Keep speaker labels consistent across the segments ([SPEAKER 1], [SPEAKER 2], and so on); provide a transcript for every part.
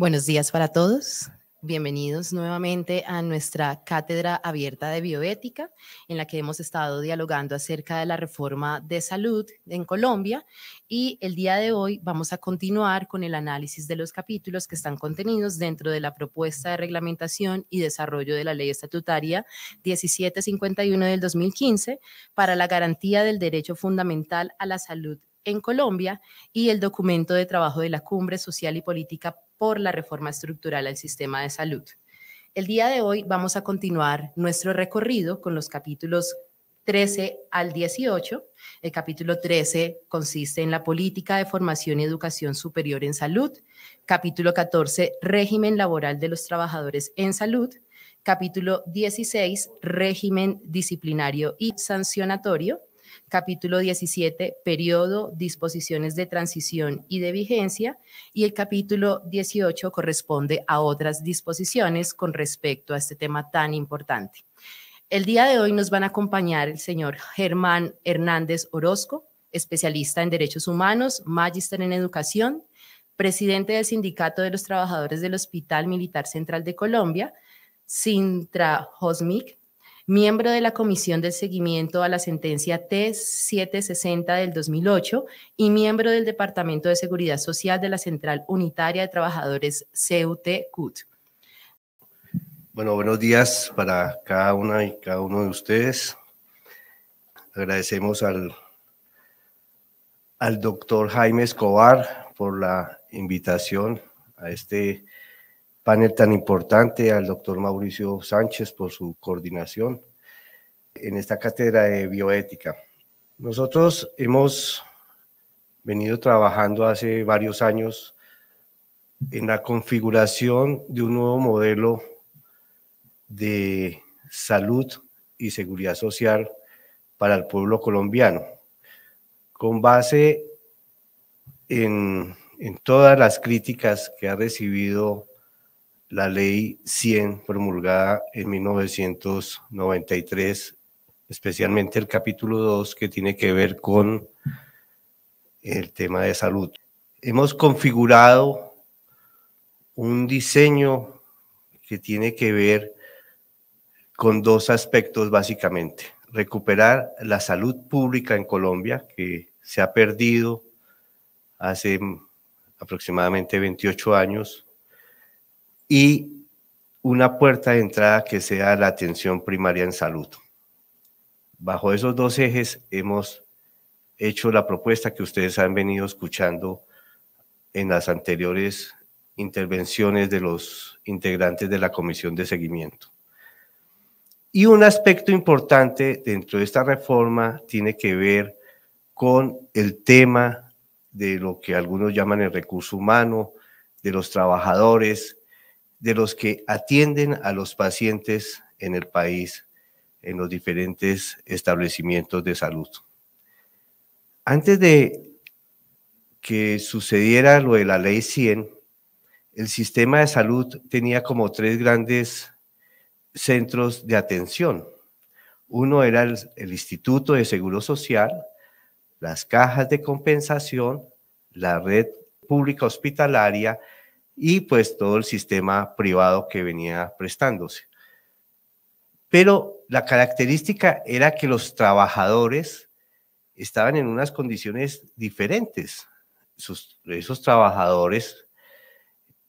[SPEAKER 1] Buenos días para todos. Bienvenidos nuevamente a nuestra cátedra abierta de bioética, en la que hemos estado dialogando acerca de la reforma de salud en Colombia. Y el día de hoy vamos a continuar con el análisis de los capítulos que están contenidos dentro de la propuesta de reglamentación y desarrollo de la ley estatutaria 1751 del 2015 para la garantía del derecho fundamental a la salud en Colombia y el documento de trabajo de la Cumbre Social y Política por la Reforma Estructural al Sistema de Salud. El día de hoy vamos a continuar nuestro recorrido con los capítulos 13 al 18. El capítulo 13 consiste en la política de formación y educación superior en salud. Capítulo 14, régimen laboral de los trabajadores en salud. Capítulo 16, régimen disciplinario y sancionatorio capítulo 17, periodo, disposiciones de transición y de vigencia, y el capítulo 18 corresponde a otras disposiciones con respecto a este tema tan importante. El día de hoy nos van a acompañar el señor Germán Hernández Orozco, especialista en derechos humanos, magíster en educación, presidente del Sindicato de los Trabajadores del Hospital Militar Central de Colombia, Sintra Hosmic, miembro de la Comisión de Seguimiento a la Sentencia T-760 del 2008 y miembro del Departamento de Seguridad Social de la Central Unitaria de Trabajadores CUT-CUT.
[SPEAKER 2] Bueno, buenos días para cada una y cada uno de ustedes. Agradecemos al, al doctor Jaime Escobar por la invitación a este panel tan importante, al doctor Mauricio Sánchez por su coordinación en esta cátedra de bioética. Nosotros hemos venido trabajando hace varios años en la configuración de un nuevo modelo de salud y seguridad social para el pueblo colombiano, con base en, en todas las críticas que ha recibido la ley 100 promulgada en 1993, especialmente el capítulo 2 que tiene que ver con el tema de salud. Hemos configurado un diseño que tiene que ver con dos aspectos básicamente. Recuperar la salud pública en Colombia, que se ha perdido hace aproximadamente 28 años y una puerta de entrada que sea la atención primaria en salud. Bajo esos dos ejes hemos hecho la propuesta que ustedes han venido escuchando en las anteriores intervenciones de los integrantes de la comisión de seguimiento. Y un aspecto importante dentro de esta reforma tiene que ver con el tema de lo que algunos llaman el recurso humano, de los trabajadores, de los que atienden a los pacientes en el país, en los diferentes establecimientos de salud. Antes de que sucediera lo de la ley 100, el sistema de salud tenía como tres grandes centros de atención. Uno era el, Instituto de Seguro Social, las cajas de compensación, la red pública hospitalaria y pues todo el sistema privado que venía prestándose. Pero la característica era que los trabajadores estaban en unas condiciones diferentes. esos trabajadores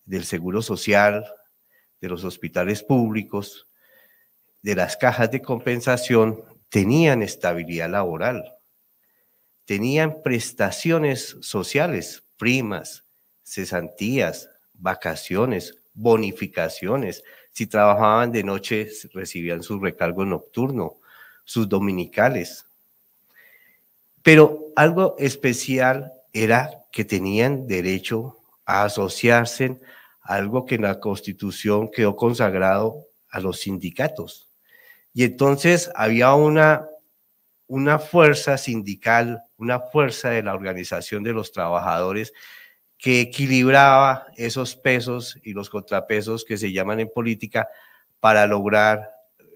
[SPEAKER 2] del Seguro Social, de los hospitales públicos, de las cajas de compensación, tenían estabilidad laboral, tenían prestaciones sociales, primas, cesantías, vacaciones, bonificaciones. Si trabajaban de noche, recibían su recargo nocturno, sus dominicales. Pero algo especial era que tenían derecho a asociarse, algo que en la Constitución quedó consagrado a los sindicatos. Y entonces había una, una fuerza sindical, una fuerza de la organización de los trabajadores que equilibraba esos pesos y los contrapesos que se llaman en política para lograr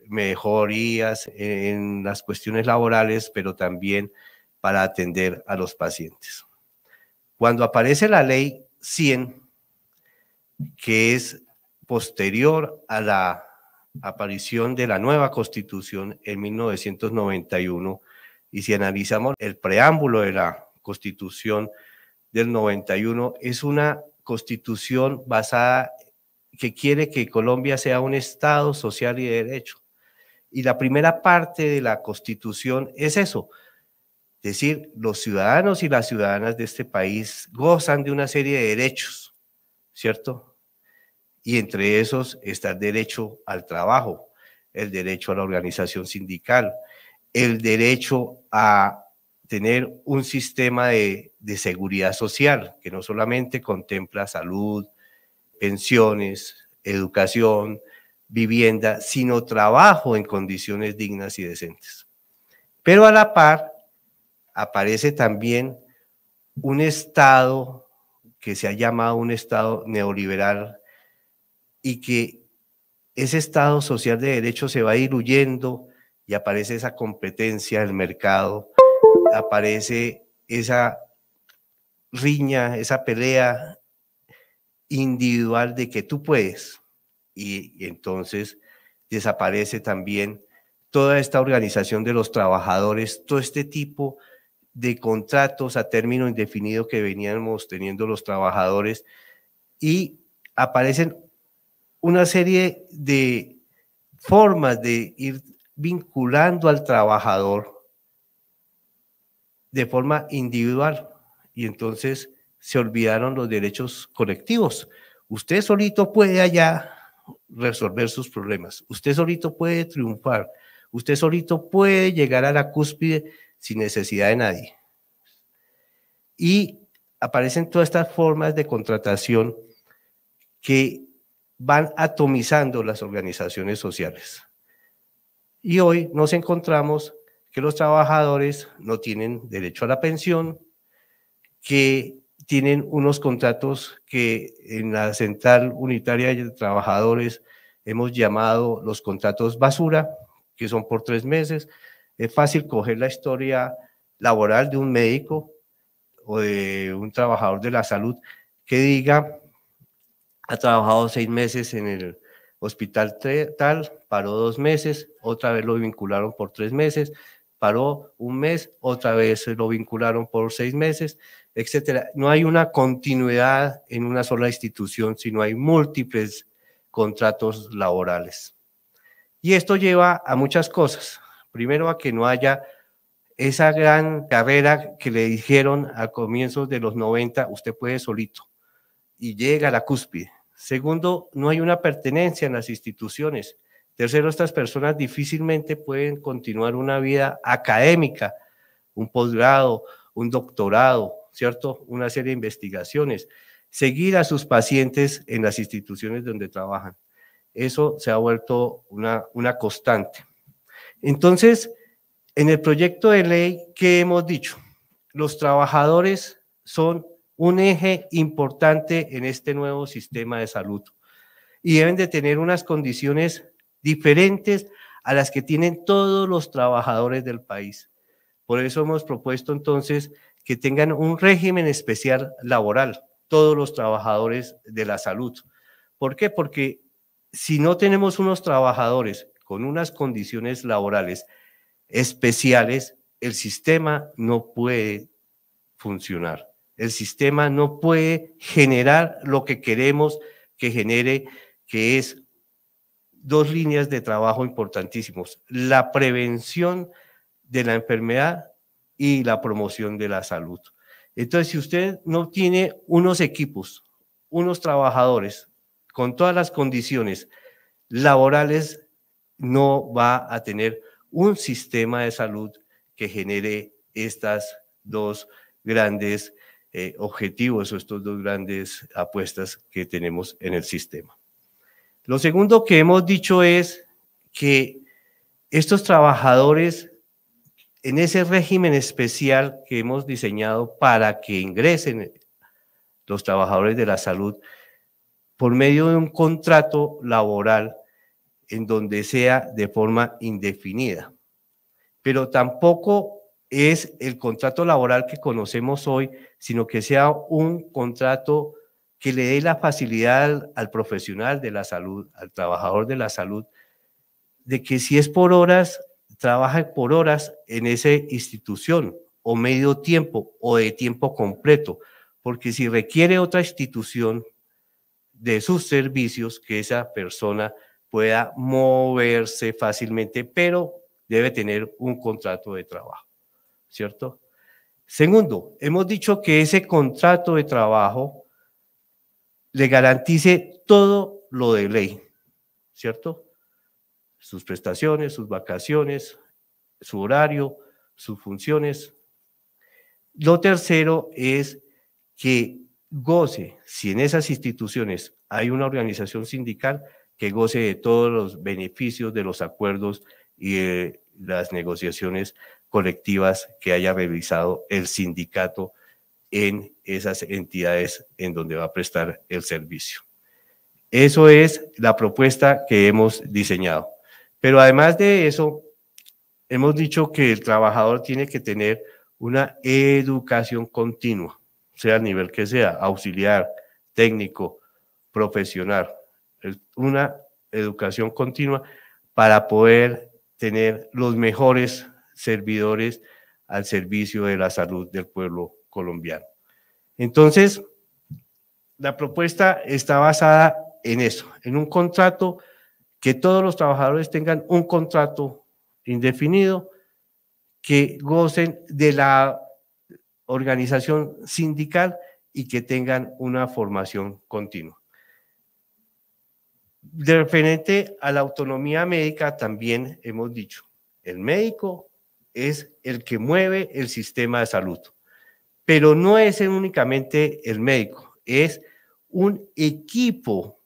[SPEAKER 2] mejorías en las cuestiones laborales, pero también para atender a los pacientes. Cuando aparece la ley 100, que es posterior a la aparición de la nueva constitución en 1991, y si analizamos el preámbulo de la constitución del 91 es una constitución basada que quiere que Colombia sea un Estado social y de derecho. Y la primera parte de la constitución es eso, es decir, los ciudadanos y las ciudadanas de este país gozan de una serie de derechos, ¿cierto? Y entre esos está el derecho al trabajo, el derecho a la organización sindical, el derecho a tener un sistema de de seguridad social, que no solamente contempla salud, pensiones, educación, vivienda, sino trabajo en condiciones dignas y decentes. Pero a la par aparece también un Estado que se ha llamado un Estado neoliberal y que ese Estado social de derecho se va ir huyendo y aparece esa competencia del mercado, aparece esa riña, esa pelea individual de que tú puedes. Y, entonces desaparece también toda esta organización de los trabajadores, todo este tipo de contratos a término indefinido que veníamos teniendo los trabajadores y aparecen una serie de formas de ir vinculando al trabajador de forma individual y entonces se olvidaron los derechos colectivos. Usted solito puede allá resolver sus problemas, usted solito puede triunfar, usted solito puede llegar a la cúspide sin necesidad de nadie. Y aparecen todas estas formas de contratación que van atomizando las organizaciones sociales. Y hoy nos encontramos que los trabajadores no tienen derecho a la pensión, que tienen unos contratos que en la Central Unitaria de Trabajadores hemos llamado los contratos basura, que son por tres meses. Es fácil coger la historia laboral de un médico o de un trabajador de la salud que diga, ha trabajado seis meses en el hospital tal, paró dos meses, otra vez lo vincularon por tres meses, paró un mes, otra vez lo vincularon por seis meses, etcétera. No hay una continuidad en una sola institución, sino hay múltiples contratos laborales. Y esto lleva a muchas cosas. Primero, a que no haya esa gran carrera que le dijeron a comienzos de los 90, usted puede solito, y llega a la cúspide. Segundo, no hay una pertenencia en las instituciones. Tercero, estas personas difícilmente pueden continuar una vida académica, un posgrado, un doctorado, ¿cierto? Una serie de investigaciones, seguir a sus pacientes en las instituciones donde trabajan. Eso se ha vuelto una, una constante. Entonces, en el proyecto de ley, ¿qué hemos dicho? Los trabajadores son un eje importante en este nuevo sistema de salud y deben de tener unas condiciones diferentes a las que tienen todos los trabajadores del país. Por eso hemos propuesto entonces que tengan un régimen especial laboral, todos los trabajadores de la salud. ¿Por qué? Porque si no tenemos unos trabajadores con unas condiciones laborales especiales, el sistema no puede funcionar. El sistema no puede generar lo que queremos que genere, que es dos líneas de trabajo importantísimos. La prevención de la enfermedad y la promoción de la salud. Entonces, si usted no tiene unos equipos, unos trabajadores con todas las condiciones laborales, no va a tener un sistema de salud que genere estas dos grandes eh, objetivos o estos dos grandes apuestas que tenemos en el sistema. Lo segundo que hemos dicho es que estos trabajadores en ese régimen especial que hemos diseñado para que ingresen los trabajadores de la salud por medio de un contrato laboral en donde sea de forma indefinida. Pero tampoco es el contrato laboral que conocemos hoy, sino que sea un contrato que le dé la facilidad al, profesional de la salud, al trabajador de la salud, de que si es por horas, trabaja por horas en esa institución o medio tiempo o de tiempo completo, porque si requiere otra institución de sus servicios, que esa persona pueda moverse fácilmente, pero debe tener un contrato de trabajo, ¿cierto? Segundo, hemos dicho que ese contrato de trabajo le garantice todo lo de ley, ¿cierto? sus prestaciones, sus vacaciones, su horario, sus funciones. Lo tercero es que goce, si en esas instituciones hay una organización sindical, que goce de todos los beneficios de los acuerdos y las negociaciones colectivas que haya realizado el sindicato en esas entidades en donde va a prestar el servicio. Eso es la propuesta que hemos diseñado. Pero además de eso, hemos dicho que el trabajador tiene que tener una educación continua, sea a nivel que sea, auxiliar, técnico, profesional, una educación continua para poder tener los mejores servidores al servicio de la salud del pueblo colombiano. Entonces, la propuesta está basada en eso, en un contrato que todos los trabajadores tengan un contrato indefinido, que gocen de la organización sindical y que tengan una formación continua. De referente a la autonomía médica, también hemos dicho, el médico es el que mueve el sistema de salud, pero no es únicamente el médico, es un equipo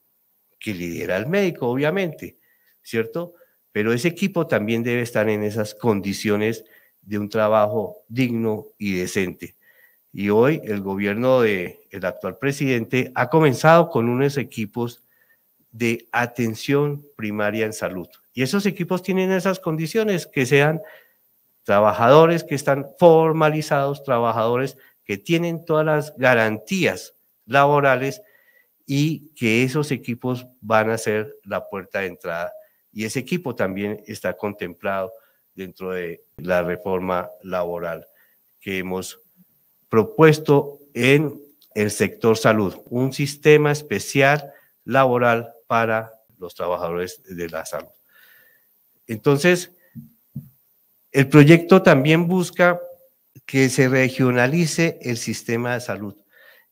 [SPEAKER 2] que lidera el médico, obviamente, ¿cierto? Pero ese equipo también debe estar en esas condiciones de un trabajo digno y decente. Y hoy el gobierno del el actual presidente ha comenzado con unos equipos de atención primaria en salud. Y esos equipos tienen esas condiciones, que sean trabajadores que están formalizados, trabajadores que tienen todas las garantías laborales y que esos equipos van a ser la puerta de entrada. Y ese equipo también está contemplado dentro de la reforma laboral que hemos propuesto en el sector salud, un sistema especial laboral para los trabajadores de la salud. Entonces, el proyecto también busca que se regionalice el sistema de salud.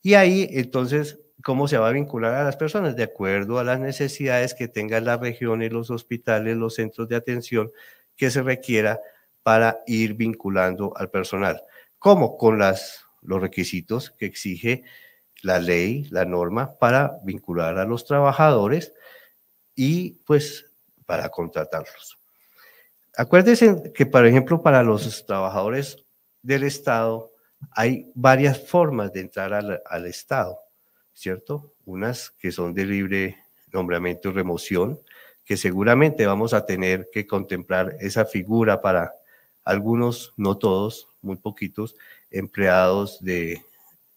[SPEAKER 2] Y ahí entonces cómo se va a vincular a las personas de acuerdo a las necesidades que tengan las regiones, los hospitales, los centros de atención que se requiera para ir vinculando al personal. ¿Cómo? Con las, los requisitos que exige la ley, la norma, para vincular a los trabajadores y pues para contratarlos. Acuérdense que, por ejemplo, para los trabajadores del Estado hay varias formas de entrar al Estado ¿cierto? Unas que son de libre nombramiento y remoción, que seguramente vamos a tener que contemplar esa figura para algunos, no todos, muy poquitos, empleados de,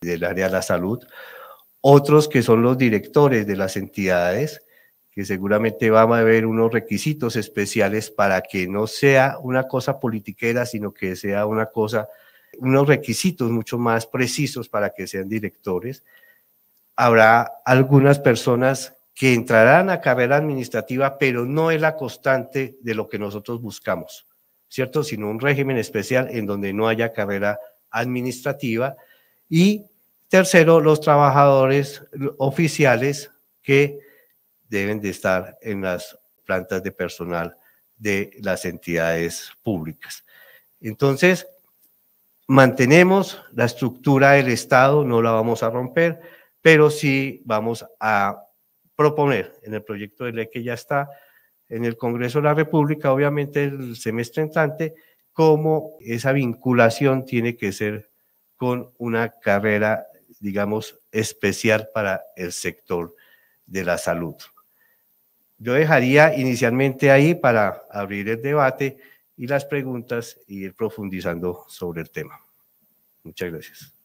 [SPEAKER 2] del área de la salud, otros que son los directores de las entidades, que seguramente van a haber unos requisitos especiales para que no sea una cosa politiquera, sino que sea una cosa, unos requisitos mucho más precisos para que sean directores habrá algunas personas que entrarán a carrera administrativa, pero no es la constante de lo que nosotros buscamos, ¿cierto? Sino un régimen especial en donde no haya carrera administrativa. Y tercero, los trabajadores oficiales que deben de estar en las plantas de personal de las entidades públicas. Entonces, mantenemos la estructura del Estado, no la vamos a romper pero sí vamos a proponer en el proyecto de ley que ya está en el Congreso de la República, obviamente el semestre entrante, cómo esa vinculación tiene que ser con una carrera, digamos, especial para el sector de la salud. Yo dejaría inicialmente ahí para abrir el debate y las preguntas y ir profundizando sobre el tema. Muchas gracias.